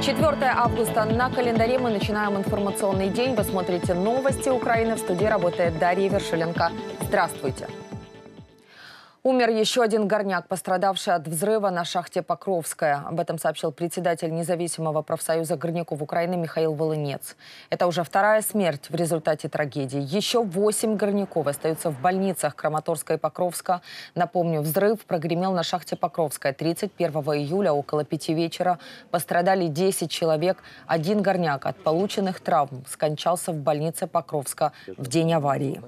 4 августа на календаре мы начинаем информационный день. Вы смотрите новости Украины. В студии работает Дарья Вершиленко. Здравствуйте. Здравствуйте. Умер еще один горняк, пострадавший от взрыва на шахте Покровская. Об этом сообщил председатель независимого профсоюза горняков Украины Михаил Волынец. Это уже вторая смерть в результате трагедии. Еще восемь горняков остаются в больницах Краматорска и Покровска. Напомню, взрыв прогремел на шахте Покровская 31 июля около пяти вечера. Пострадали 10 человек. Один горняк от полученных травм скончался в больнице Покровска в день аварии.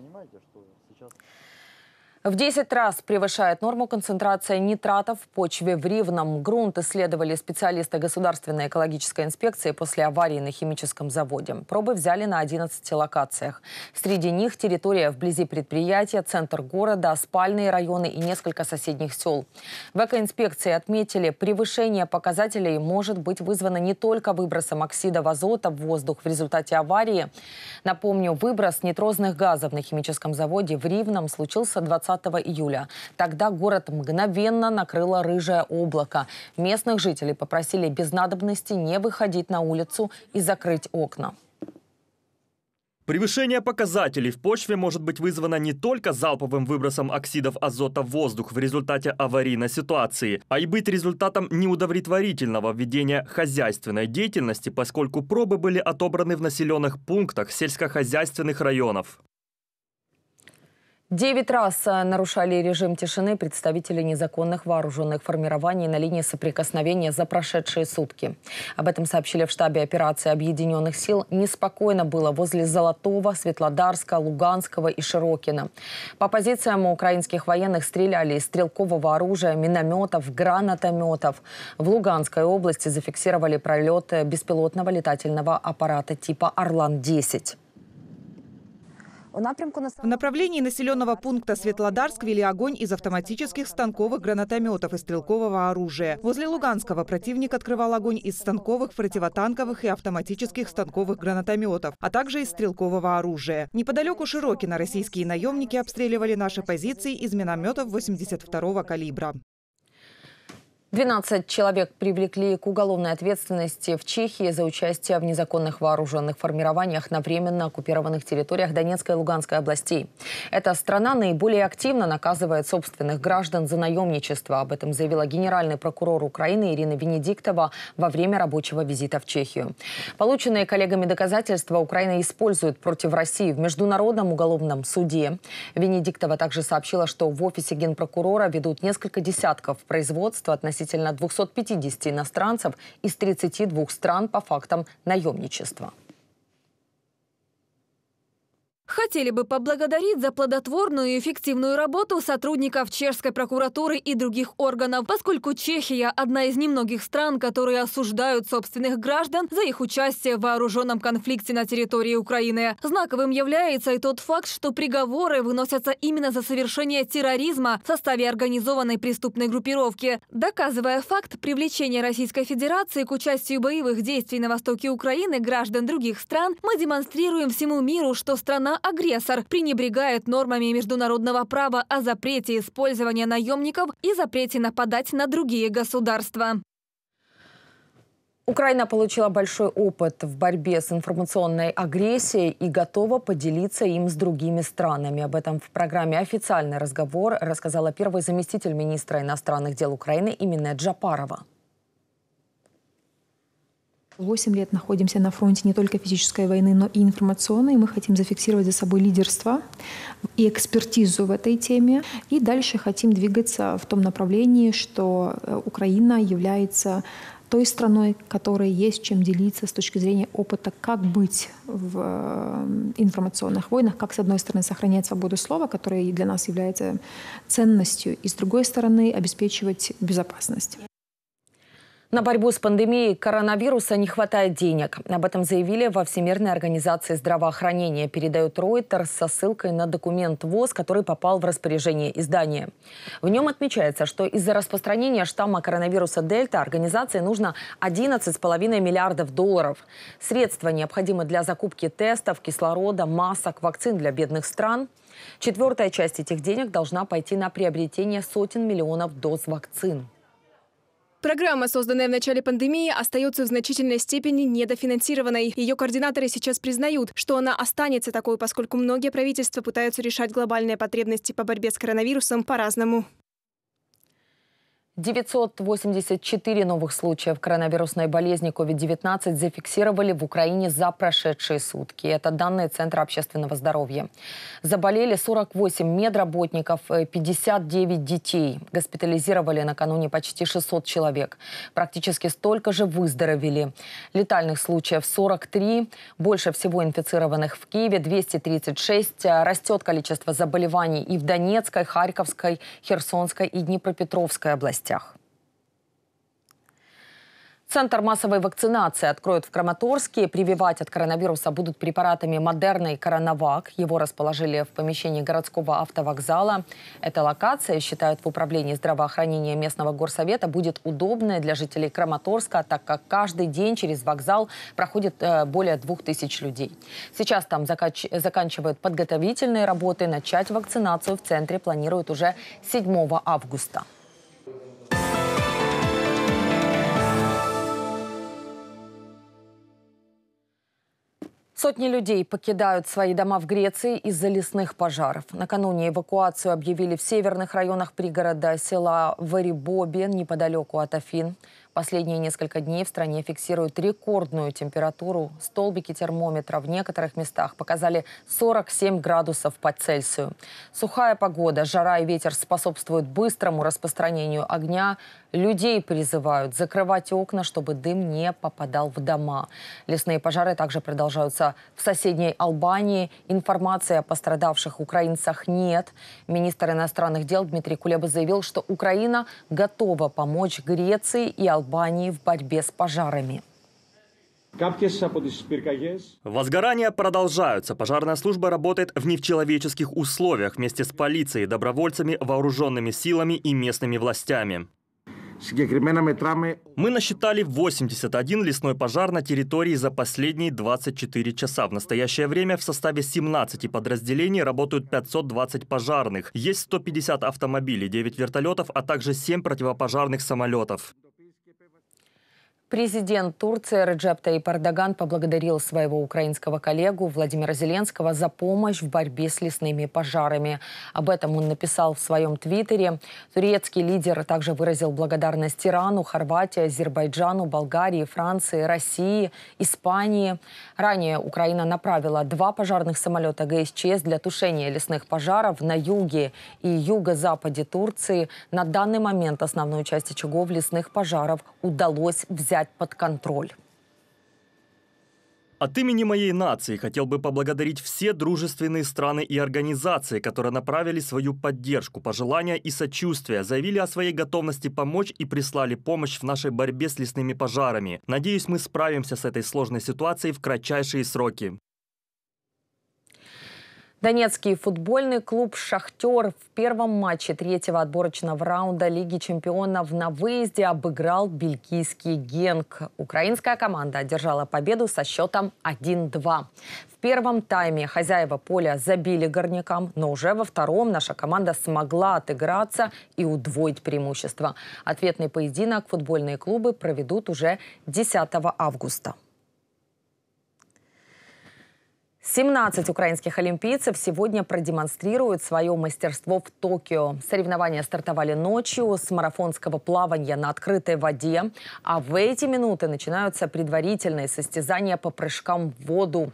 В 10 раз превышает норму концентрация нитратов в почве в Ривном. Грунт исследовали специалисты Государственной экологической инспекции после аварии на химическом заводе. Пробы взяли на 11 локациях. Среди них территория вблизи предприятия, центр города, спальные районы и несколько соседних сел. В экоинспекции отметили, превышение показателей может быть вызвано не только выбросом оксида азота в воздух в результате аварии. Напомню, выброс нитрозных газов на химическом заводе в Ривном случился 20 20 июля. Тогда город мгновенно накрыло рыжее облако. Местных жителей попросили без надобности не выходить на улицу и закрыть окна. Превышение показателей в почве может быть вызвано не только залповым выбросом оксидов азота в воздух в результате аварийной ситуации, а и быть результатом неудовлетворительного ведения хозяйственной деятельности, поскольку пробы были отобраны в населенных пунктах сельскохозяйственных районов. Девять раз э, нарушали режим тишины представители незаконных вооруженных формирований на линии соприкосновения за прошедшие сутки. Об этом сообщили в штабе операции Объединенных сил. Неспокойно было возле Золотого, Светлодарска, Луганского и Широкина. По позициям украинских военных стреляли из стрелкового оружия, минометов, гранатометов. В Луганской области зафиксировали пролет беспилотного летательного аппарата типа «Орлан-10». В направлении населенного пункта Светлодарск вели огонь из автоматических станковых гранатометов и стрелкового оружия. Возле Луганского противник открывал огонь из станковых, противотанковых и автоматических станковых гранатометов, а также из стрелкового оружия. Неподалеку Широкина российские наемники обстреливали наши позиции из минометов 82-го калибра. 12 человек привлекли к уголовной ответственности в Чехии за участие в незаконных вооруженных формированиях на временно оккупированных территориях Донецкой и Луганской областей. Эта страна наиболее активно наказывает собственных граждан за наемничество. Об этом заявила генеральный прокурор Украины Ирина Венедиктова во время рабочего визита в Чехию. Полученные коллегами доказательства Украина использует против России в Международном уголовном суде. Венедиктова также сообщила, что в офисе генпрокурора ведут несколько десятков производств относительно относительно 250 иностранцев из 32 стран по фактам наемничества. Хотели бы поблагодарить за плодотворную и эффективную работу сотрудников чешской прокуратуры и других органов, поскольку Чехия – одна из немногих стран, которые осуждают собственных граждан за их участие в вооруженном конфликте на территории Украины. Знаковым является и тот факт, что приговоры выносятся именно за совершение терроризма в составе организованной преступной группировки, доказывая факт привлечения Российской Федерации к участию боевых действий на востоке Украины граждан других стран, мы демонстрируем всему миру, что страна агрессор пренебрегает нормами международного права о запрете использования наемников и запрете нападать на другие государства. Украина получила большой опыт в борьбе с информационной агрессией и готова поделиться им с другими странами. Об этом в программе «Официальный разговор» рассказала первый заместитель министра иностранных дел Украины Имине Джапарова. Восемь лет находимся на фронте не только физической войны, но и информационной. Мы хотим зафиксировать за собой лидерство и экспертизу в этой теме. И дальше хотим двигаться в том направлении, что э, Украина является той страной, которой есть чем делиться с точки зрения опыта, как быть в э, информационных войнах, как, с одной стороны, сохранять свободу слова, которая для нас является ценностью, и, с другой стороны, обеспечивать безопасность. На борьбу с пандемией коронавируса не хватает денег. Об этом заявили во Всемирной организации здравоохранения, Передают Reuters со ссылкой на документ ВОЗ, который попал в распоряжение издания. В нем отмечается, что из-за распространения штамма коронавируса Дельта организации нужно 11,5 миллиардов долларов. Средства необходимы для закупки тестов, кислорода, масок, вакцин для бедных стран. Четвертая часть этих денег должна пойти на приобретение сотен миллионов доз вакцин. Программа, созданная в начале пандемии, остается в значительной степени недофинансированной. Ее координаторы сейчас признают, что она останется такой, поскольку многие правительства пытаются решать глобальные потребности по борьбе с коронавирусом по-разному. 984 новых случаев коронавирусной болезни COVID-19 зафиксировали в Украине за прошедшие сутки. Это данные Центра общественного здоровья. Заболели 48 медработников, 59 э, детей. Госпитализировали накануне почти 600 человек. Практически столько же выздоровели. Летальных случаев 43. Больше всего инфицированных в Киеве 236. Э, растет количество заболеваний и в Донецкой, Харьковской, Херсонской и Днепропетровской областях областях. Центр массовой вакцинации откроют в Краматорске. Прививать от коронавируса будут препаратами Модерна и Коронавак. Его расположили в помещении городского автовокзала. Эта локация, считают в Управлении здравоохранения местного горсовета, будет удобной для жителей Краматорска, так как каждый день через вокзал проходит э, более двух тысяч людей. Сейчас там закач... заканчивают подготовительные работы. Начать вакцинацию в центре планируют уже 7 августа. Сотни людей покидают свои дома в Греции из-за лесных пожаров. Накануне эвакуацию объявили в северных районах пригорода села Варибобе неподалеку от Афин. Последние несколько дней в стране фиксируют рекордную температуру. Столбики термометра в некоторых местах показали 47 градусов по Цельсию. Сухая погода, жара и ветер способствуют быстрому распространению огня. Людей призывают закрывать окна, чтобы дым не попадал в дома. Лесные пожары также продолжаются в соседней Албании. Информации о пострадавших украинцах нет. Министр иностранных дел Дмитрий Кулеба заявил, что Украина готова помочь Греции и Албании Албании в борьбе с пожарами. Возгорания продолжаются. Пожарная служба работает в невчеловеческих условиях вместе с полицией, добровольцами, вооруженными силами и местными властями. Мы насчитали 81 лесной пожар на территории за последние 24 часа. В настоящее время в составе 17 подразделений работают 520 пожарных. Есть 150 автомобилей, 9 вертолетов, а также 7 противопожарных самолетов. Президент Турции Реджеп Таип Эрдоган поблагодарил своего украинского коллегу Владимира Зеленского за помощь в борьбе с лесными пожарами. Об этом он написал в своем твиттере. Турецкий лидер также выразил благодарность Ирану, Хорватии, Азербайджану, Болгарии, Франции, России, Испании. Ранее Украина направила два пожарных самолета ГСЧС для тушения лесных пожаров на юге и юго-западе Турции. На данный момент основную часть очагов лесных пожаров удалось взять взять под контроль. От имени моей нации хотел бы поблагодарить все дружественные страны и организации, которые направили свою поддержку, пожелания и сочувствие, заявили о своей готовности помочь и прислали помощь в нашей борьбе с лесными пожарами. Надеюсь, мы справимся с этой сложной ситуацией в кратчайшие сроки. Донецкий футбольный клуб «Шахтер» в первом матче третьего отборочного раунда Лиги чемпионов на выезде обыграл бельгийский «Генк». Украинская команда одержала победу со счетом 1-2. В первом тайме хозяева поля забили горнякам, но уже во втором наша команда смогла отыграться и удвоить преимущество. Ответный поединок футбольные клубы проведут уже 10 августа. 17 украинских олимпийцев сегодня продемонстрируют свое мастерство в Токио. Соревнования стартовали ночью с марафонского плавания на открытой воде. А в эти минуты начинаются предварительные состязания по прыжкам в воду.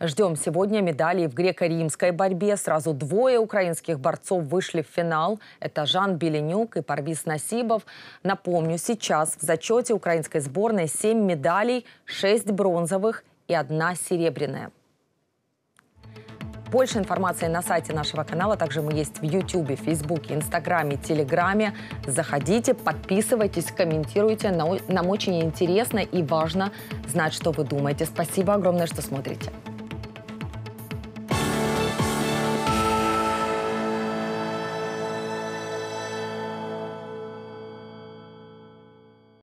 Ждем сегодня медалей в греко-римской борьбе. Сразу двое украинских борцов вышли в финал. Это Жан Беленюк и Парвис Насибов. Напомню, сейчас в зачете украинской сборной 7 медалей, 6 бронзовых и одна серебряная. Больше информации на сайте нашего канала. Также мы есть в YouTube, Facebook, Инстаграме, Телеграме. Заходите, подписывайтесь, комментируйте. Нам очень интересно и важно знать, что вы думаете. Спасибо огромное, что смотрите.